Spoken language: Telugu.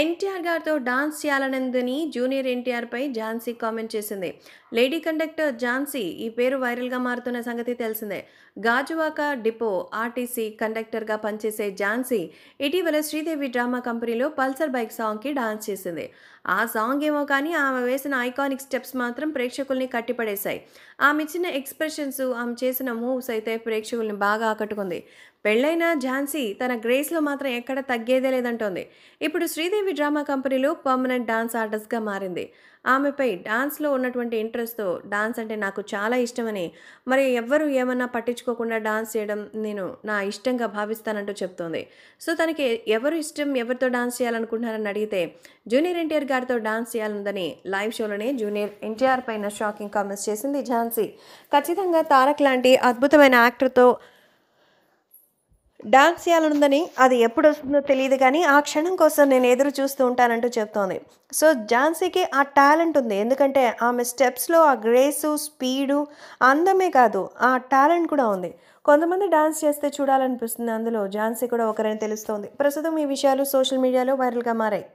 ఎన్టీఆర్ గారితో డాన్స్ చేయాలనిందని జూనియర్ ఎన్టీఆర్పై ఝాన్సీ కామెంట్ చేసింది లేడీ కండక్టర్ ఝాన్సీ ఈ పేరు వైరల్గా మారుతున్న సంగతి తెలిసిందే గాజువాక డిపో ఆర్టీసీ కండక్టర్గా పనిచేసే ఝాన్సీ ఇటీవల శ్రీదేవి డ్రామా కంపెనీలో పల్సర్ బైక్ సాంగ్కి డాన్స్ చేసింది ఆ సాంగ్ ఏమో కానీ ఆమె వేసిన ఐకానిక్ స్టెప్స్ మాత్రం ప్రేక్షకుల్ని కట్టిపడేశాయి ఆమె ఇచ్చిన ఎక్స్ప్రెషన్స్ ఆమె చేసిన మూవ్స్ అయితే ప్రేక్షకుల్ని బాగా ఆకట్టుకుంది పెళ్ళైన ఝాన్సీ తన గ్రేస్లో మాత్రం ఎక్కడ తగ్గేదే లేదంటోంది ఇప్పుడు శ్రీదేవి శ్రీదేవి డ్రామా కంపెనీలో పర్మనెంట్ డాన్స్ ఆర్టిస్ట్గా మారింది ఆమెపై డాన్స్లో ఉన్నటువంటి ఇంట్రెస్ట్తో డాన్స్ అంటే నాకు చాలా ఇష్టమని మరి ఎవ్వరూ ఏమన్నా పట్టించుకోకుండా డాన్స్ చేయడం నేను నా ఇష్టంగా భావిస్తానంటూ చెప్తోంది సో తనకి ఎవరు ఇష్టం ఎవరితో డాన్స్ చేయాలనుకుంటున్నారని అడిగితే జూనియర్ ఎన్టీఆర్ గారితో డాన్స్ చేయాలనుందని లైవ్ షోలోనే జూనియర్ ఎన్టీఆర్ పైన షాకింగ్ కామెంట్స్ చేసింది ఝాన్సీ ఖచ్చితంగా తారక్ లాంటి అద్భుతమైన యాక్టర్తో డాన్స్ చేయాలనుందని అది ఎప్పుడు వస్తుందో తెలియదు కానీ ఆ క్షణం కోసం నేను ఎదురు చూస్తూ ఉంటానంటూ చెప్తోంది సో ఝాన్సీకి ఆ టాలెంట్ ఉంది ఎందుకంటే ఆమె స్టెప్స్లో ఆ గ్రేసు స్పీడు అందమే కాదు ఆ టాలెంట్ కూడా ఉంది కొంతమంది డాన్స్ చేస్తే చూడాలనిపిస్తుంది అందులో ఝాన్సీ కూడా ఒకరని తెలుస్తోంది ప్రస్తుతం ఈ విషయాలు సోషల్ మీడియాలో వైరల్గా మారాయి